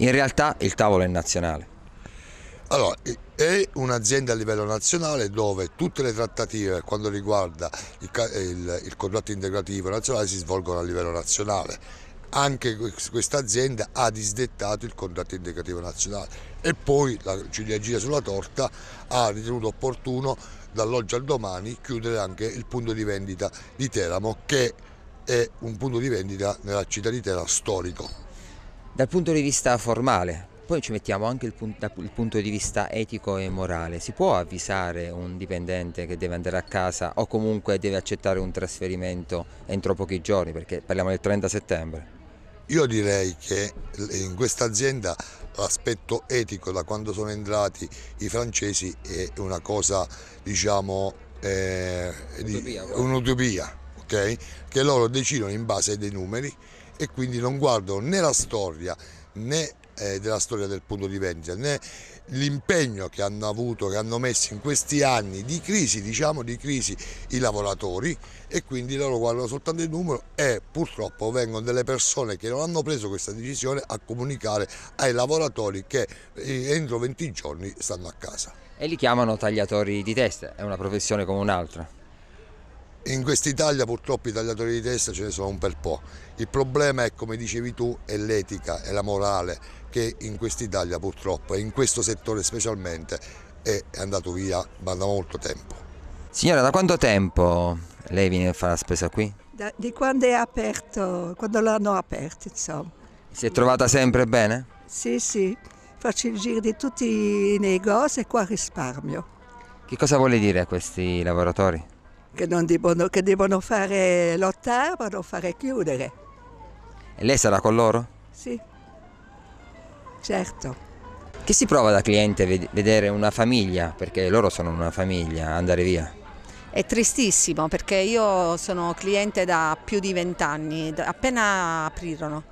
in realtà il tavolo è nazionale. Allora, è un'azienda a livello nazionale dove tutte le trattative per quanto riguarda il, il, il contratto integrativo nazionale si svolgono a livello nazionale. Anche questa azienda ha disdettato il contratto integrativo nazionale e poi la ciliegina sulla torta ha ritenuto opportuno dall'oggi al domani chiudere anche il punto di vendita di Teramo che è un punto di vendita nella città di Teramo storico dal punto di vista formale. Poi ci mettiamo anche il, pun il punto di vista etico e morale. Si può avvisare un dipendente che deve andare a casa o comunque deve accettare un trasferimento entro pochi giorni, perché parliamo del 30 settembre? Io direi che in questa azienda l'aspetto etico da quando sono entrati i francesi è una cosa, diciamo, eh, un'utopia, un okay? che loro decidono in base ai numeri e quindi non guardo né la storia né eh, della storia del punto di vendita né l'impegno che hanno avuto, che hanno messo in questi anni di crisi, diciamo di crisi, i lavoratori e quindi loro guardano soltanto il numero e purtroppo vengono delle persone che non hanno preso questa decisione a comunicare ai lavoratori che eh, entro 20 giorni stanno a casa. E li chiamano tagliatori di testa, è una professione come un'altra. In quest'Italia purtroppo i tagliatori di testa ce ne sono un bel po'. Il problema è, come dicevi tu, è l'etica, e la morale che in quest'Italia purtroppo e in questo settore specialmente è andato via ma da molto tempo. Signora, da quanto tempo lei viene a fare la spesa qui? Da, di quando è aperto, quando l'hanno aperto insomma. Si è trovata sempre bene? Sì, sì, faccio il giro di tutti i negozi e qua risparmio. Che cosa vuole dire a questi lavoratori? che, devono, che devono fare lottare per non fare chiudere. E lei sarà con loro? Sì, certo. Che si prova da cliente vedere una famiglia, perché loro sono una famiglia, andare via? È tristissimo perché io sono cliente da più di vent'anni, appena aprirono,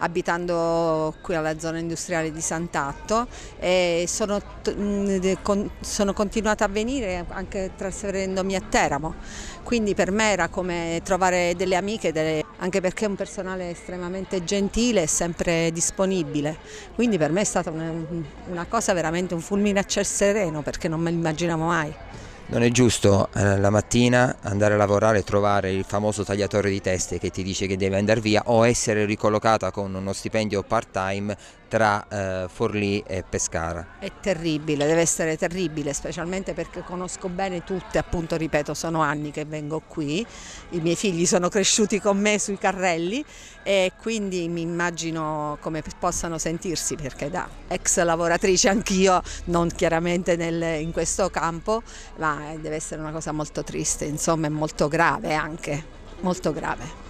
abitando qui alla zona industriale di Sant'Atto e sono, mhmm, sono continuata a venire anche trasferendomi a Teramo, quindi per me era come trovare delle amiche, delle, anche perché è un personale estremamente gentile e sempre disponibile, quindi per me è stata una, una cosa veramente un fulmine a ciel sereno perché non me l'immaginavo mai. Non è giusto eh, la mattina andare a lavorare e trovare il famoso tagliatore di teste che ti dice che deve andare via o essere ricollocata con uno stipendio part time tra eh, Forlì e Pescara. È terribile, deve essere terribile, specialmente perché conosco bene tutte, appunto ripeto, sono anni che vengo qui, i miei figli sono cresciuti con me sui carrelli e quindi mi immagino come possano sentirsi perché da ex lavoratrice anch'io, non chiaramente nel, in questo campo, ma deve essere una cosa molto triste, insomma, e molto grave anche, molto grave.